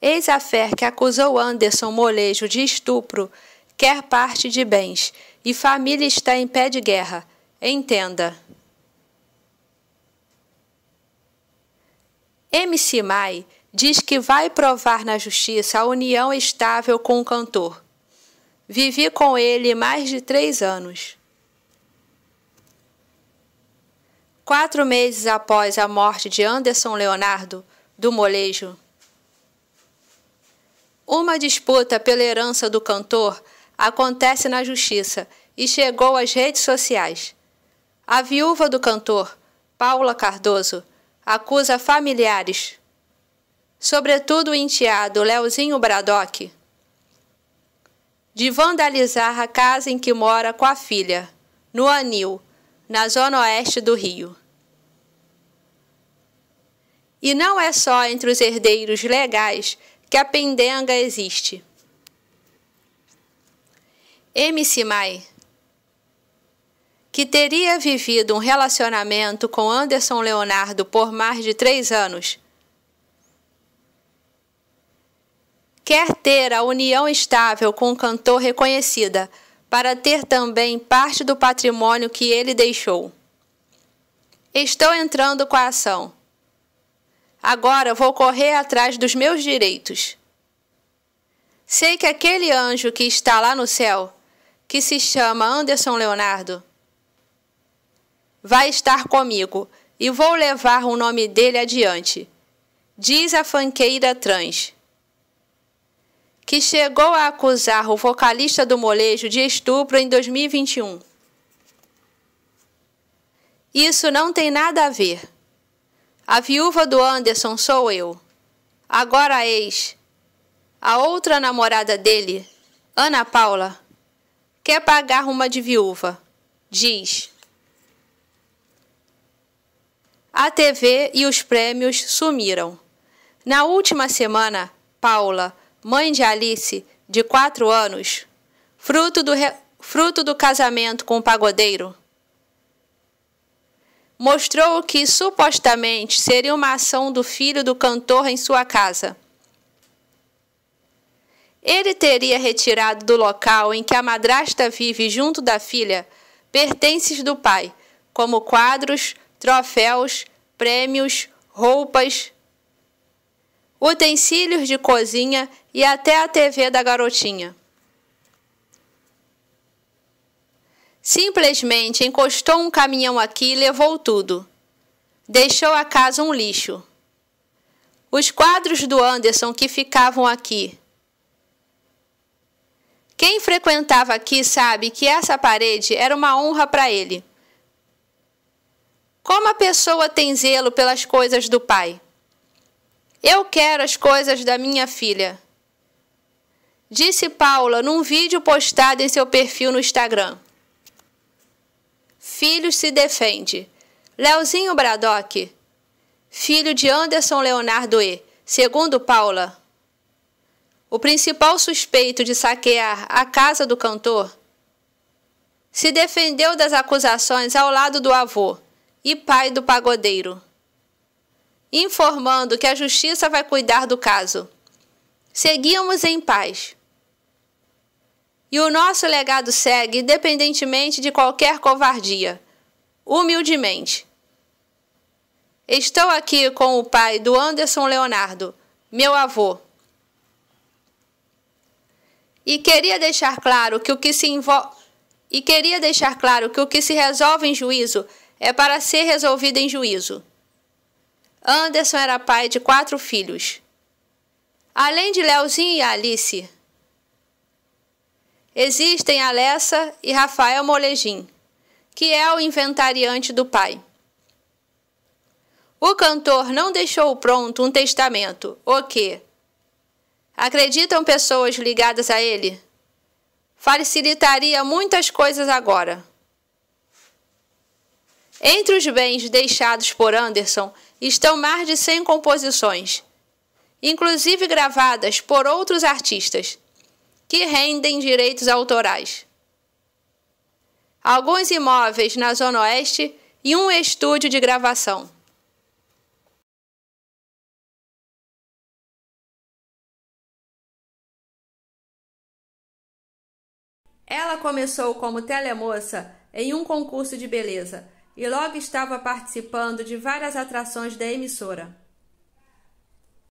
Eis a Fer que acusou Anderson Molejo de estupro, quer parte de bens, e família está em pé de guerra. Entenda. MC Mai diz que vai provar na justiça a união estável com o cantor. Vivi com ele mais de três anos. Quatro meses após a morte de Anderson Leonardo, do Molejo, uma disputa pela herança do cantor acontece na justiça e chegou às redes sociais. A viúva do cantor, Paula Cardoso, acusa familiares, sobretudo o enteado Leozinho Bradock, de vandalizar a casa em que mora com a filha, no Anil, na zona oeste do Rio. E não é só entre os herdeiros legais que a pendenga existe. MC Mai, que teria vivido um relacionamento com Anderson Leonardo por mais de três anos, quer ter a união estável com o cantor reconhecida, para ter também parte do patrimônio que ele deixou. Estou entrando com a ação Agora vou correr atrás dos meus direitos. Sei que aquele anjo que está lá no céu, que se chama Anderson Leonardo, vai estar comigo e vou levar o nome dele adiante. Diz a fanqueira trans, que chegou a acusar o vocalista do molejo de estupro em 2021. Isso não tem nada a ver. A viúva do Anderson sou eu. Agora a ex. A outra namorada dele, Ana Paula, quer pagar uma de viúva. Diz. A TV e os prêmios sumiram. Na última semana, Paula, mãe de Alice, de quatro anos, fruto do, re... fruto do casamento com o pagodeiro, mostrou o que supostamente seria uma ação do filho do cantor em sua casa. Ele teria retirado do local em que a madrasta vive junto da filha pertences do pai, como quadros, troféus, prêmios, roupas, utensílios de cozinha e até a TV da garotinha. Simplesmente encostou um caminhão aqui e levou tudo. Deixou a casa um lixo. Os quadros do Anderson que ficavam aqui. Quem frequentava aqui sabe que essa parede era uma honra para ele. Como a pessoa tem zelo pelas coisas do pai? Eu quero as coisas da minha filha. Disse Paula num vídeo postado em seu perfil no Instagram. Filhos se defende. Leozinho Bradock, filho de Anderson Leonardo E., segundo Paula. O principal suspeito de saquear a casa do cantor se defendeu das acusações ao lado do avô e pai do pagodeiro, informando que a justiça vai cuidar do caso. Seguíamos em paz. E o nosso legado segue independentemente de qualquer covardia, humildemente. Estou aqui com o pai do Anderson Leonardo, meu avô. E queria deixar claro que o que se envolve e queria deixar claro que o que se resolve em juízo é para ser resolvido em juízo. Anderson era pai de quatro filhos. Além de Leozinho e Alice, existem Alessa e Rafael Molejim, que é o inventariante do pai. O cantor não deixou pronto um testamento, o que? Acreditam pessoas ligadas a ele? Facilitaria muitas coisas agora. Entre os bens deixados por Anderson estão mais de 100 composições, inclusive gravadas por outros artistas que rendem direitos autorais. Alguns imóveis na Zona Oeste e um estúdio de gravação. Ela começou como telemoça em um concurso de beleza e logo estava participando de várias atrações da emissora.